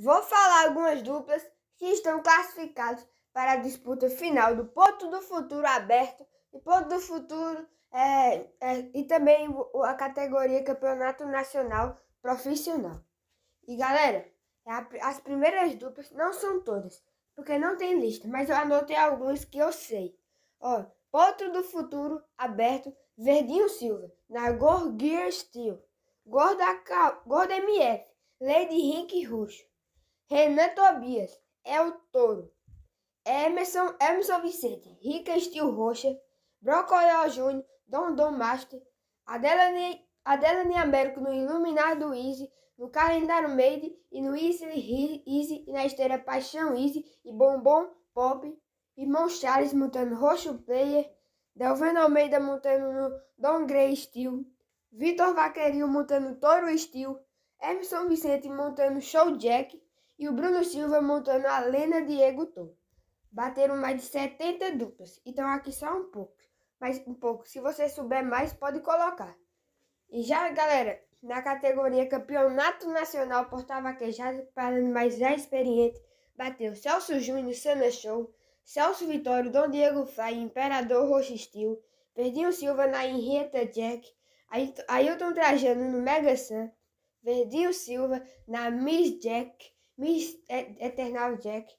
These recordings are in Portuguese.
Vou falar algumas duplas que estão classificadas para a disputa final do Porto do Futuro aberto e Ponto do Futuro é, é, e também a categoria Campeonato Nacional Profissional. E galera, é as primeiras duplas não são todas, porque não tem lista, mas eu anotei alguns que eu sei. Ó, Ponto do Futuro, aberto, Verdinho Silva, Nagor Gear Steel, Gorda, Gorda MF, Lady Rink Rush, Renan Tobias, É o Toro. Emerson, Emerson Vicente, Rica Estil Rocha, Brocoió Júnior, Dondon Master, Adelane, Adelane Américo no Iluminar do Easy, no Calendário Made e no Easy, Easy e na esteira Paixão Easy e Bombom Pop, Irmão Charles montando Roxo Player, Delvino Almeida montando no Don Grey Steel, Vitor Vaquerinho montando Toro Steel, Emerson Vicente montando Show Jack, e o Bruno Silva montando a Lena Diego Tom. Bateram mais de 70 duplas, então aqui só um pouco. Mais um pouco, se você souber mais, pode colocar. E já, galera, na categoria Campeonato Nacional Porta Vaquejada para mais já é experiente, bateu Celso Júnior, Sana Show, Celso Vitório, Dom Diego Fly, Imperador Roxistil, Verdinho Silva na Henrietta Jack, Ailton Trajano no Mega Sun, Verdinho Silva na Miss Jack, Miss Eternal Jack,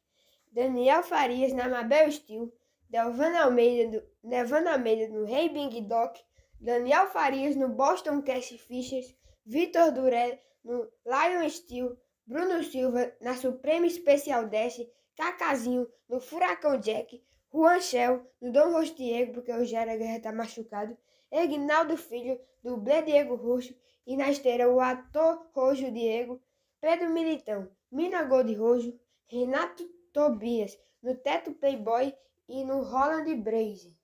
Daniel Farias na Mabel Steel, Delvana Almeida, do, Delvana Almeida no Rei hey Bing Doc, Daniel Farias no Boston Cash Fishers, Vitor Duré no Lion Steel, Bruno Silva na Suprema Especial Dash, Cacazinho no Furacão Jack, Juan Shell no Dom Rostiego, porque o Gera Guerra está machucado, Egnaldo Filho do Blé Diego Roxo e na esteira o ator Rojo Diego, Pedro Militão. Mina Gold Rojo, Renato Tobias, no Teto Playboy e no Roland Braze.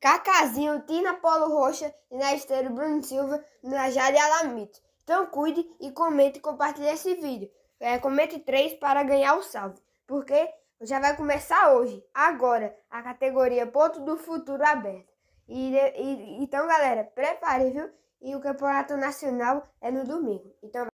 Cacazinho, Tina Polo Roxa e na esteira Bruno Silva, na Jade Alamito. Então cuide e comente e compartilhe esse vídeo. É, comente três para ganhar o salve, porque já vai começar hoje, agora, a categoria Ponto do Futuro aberta. E, e, então, galera, prepare, viu? E o campeonato nacional é no domingo. Então